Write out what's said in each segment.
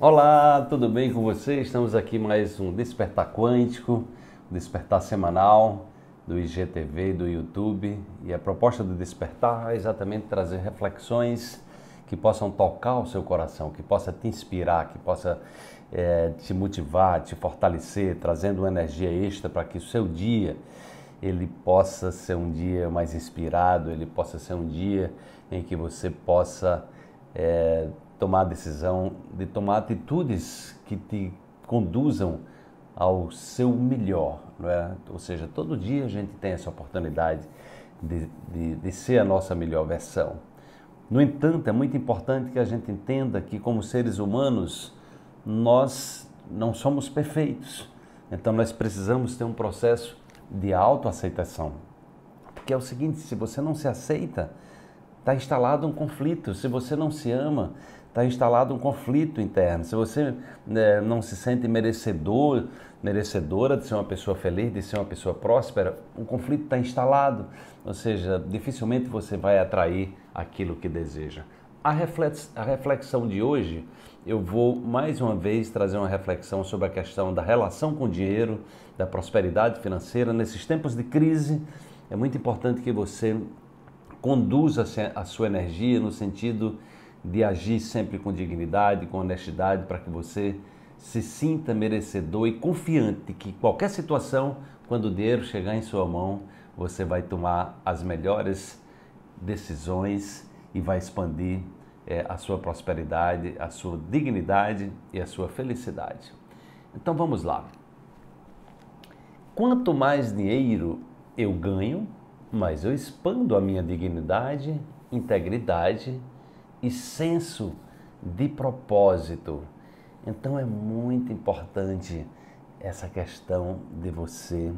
Olá, tudo bem com vocês? Estamos aqui mais um Despertar Quântico, um despertar semanal do IGTV, do YouTube. E a proposta do Despertar é exatamente trazer reflexões que possam tocar o seu coração, que possa te inspirar, que possa é, te motivar, te fortalecer, trazendo uma energia extra para que o seu dia ele possa ser um dia mais inspirado, ele possa ser um dia em que você possa é, tomar a decisão, de tomar atitudes que te conduzam ao seu melhor, não é? Ou seja, todo dia a gente tem essa oportunidade de, de, de ser a nossa melhor versão. No entanto, é muito importante que a gente entenda que, como seres humanos, nós não somos perfeitos. Então, nós precisamos ter um processo de autoaceitação. Porque é o seguinte: se você não se aceita, Está instalado um conflito. Se você não se ama, está instalado um conflito interno. Se você né, não se sente merecedor, merecedora de ser uma pessoa feliz, de ser uma pessoa próspera, o conflito está instalado. Ou seja, dificilmente você vai atrair aquilo que deseja. A, reflex, a reflexão de hoje, eu vou mais uma vez trazer uma reflexão sobre a questão da relação com o dinheiro, da prosperidade financeira. Nesses tempos de crise, é muito importante que você conduza a sua energia no sentido de agir sempre com dignidade, com honestidade, para que você se sinta merecedor e confiante que qualquer situação, quando o dinheiro chegar em sua mão, você vai tomar as melhores decisões e vai expandir é, a sua prosperidade, a sua dignidade e a sua felicidade. Então vamos lá. Quanto mais dinheiro eu ganho, mas eu expando a minha dignidade, integridade e senso de propósito. Então é muito importante essa questão de você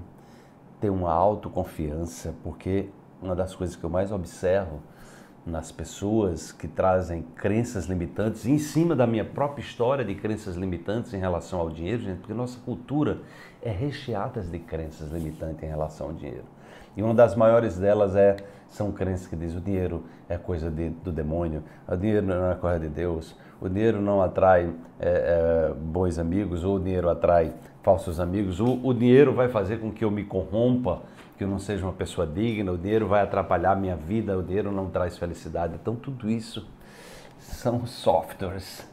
ter uma autoconfiança, porque uma das coisas que eu mais observo nas pessoas que trazem crenças limitantes, em cima da minha própria história de crenças limitantes em relação ao dinheiro, gente, porque nossa cultura é recheada de crenças limitantes em relação ao dinheiro. E uma das maiores delas é são crentes que dizem o dinheiro é coisa de, do demônio, o dinheiro não é coisa de Deus, o dinheiro não atrai é, é, bons amigos, ou o dinheiro atrai falsos amigos, o, o dinheiro vai fazer com que eu me corrompa, que eu não seja uma pessoa digna, o dinheiro vai atrapalhar minha vida, o dinheiro não traz felicidade. Então, tudo isso são softwares.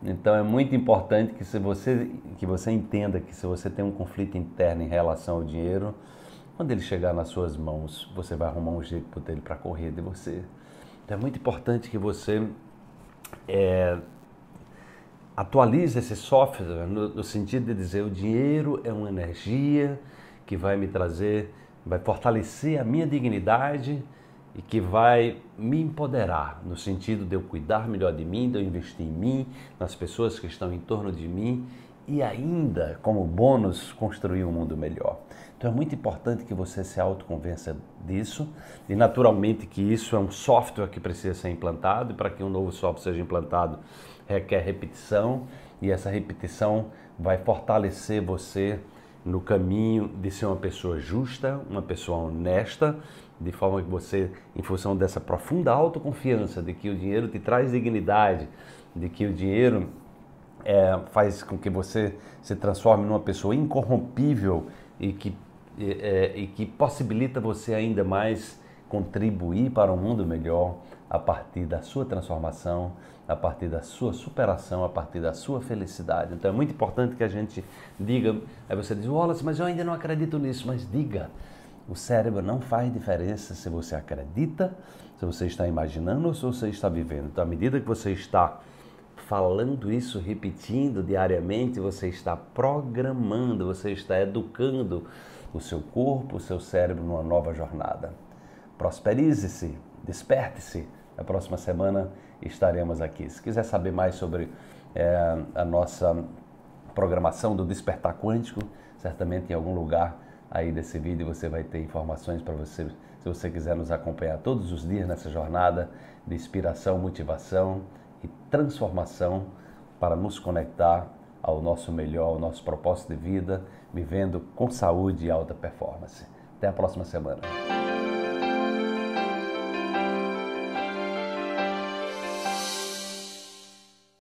Então é muito importante que se você que você entenda que se você tem um conflito interno em relação ao dinheiro, quando ele chegar nas suas mãos, você vai arrumar um jeito para ele para correr de você. Então é muito importante que você é, atualize esse software no, no sentido de dizer o dinheiro é uma energia que vai me trazer, vai fortalecer a minha dignidade e que vai me empoderar no sentido de eu cuidar melhor de mim, de eu investir em mim, nas pessoas que estão em torno de mim e ainda, como bônus, construir um mundo melhor. Então é muito importante que você se autoconvença disso e naturalmente que isso é um software que precisa ser implantado e para que um novo software seja implantado requer repetição e essa repetição vai fortalecer você no caminho de ser uma pessoa justa, uma pessoa honesta, de forma que você, em função dessa profunda autoconfiança de que o dinheiro te traz dignidade, de que o dinheiro é, faz com que você se transforme numa pessoa incorrompível e que, é, e que possibilita você ainda mais contribuir para um mundo melhor a partir da sua transformação, a partir da sua superação, a partir da sua felicidade. Então é muito importante que a gente diga. Aí você diz, Wallace, mas eu ainda não acredito nisso. Mas diga, o cérebro não faz diferença se você acredita, se você está imaginando ou se você está vivendo. Então, à medida que você está falando isso, repetindo diariamente, você está programando, você está educando o seu corpo, o seu cérebro numa nova jornada. Prosperize-se, desperte-se. Na próxima semana estaremos aqui. Se quiser saber mais sobre é, a nossa programação do Despertar Quântico, certamente em algum lugar aí desse vídeo você vai ter informações para você, se você quiser nos acompanhar todos os dias nessa jornada de inspiração, motivação e transformação para nos conectar ao nosso melhor, ao nosso propósito de vida, vivendo com saúde e alta performance. Até a próxima semana.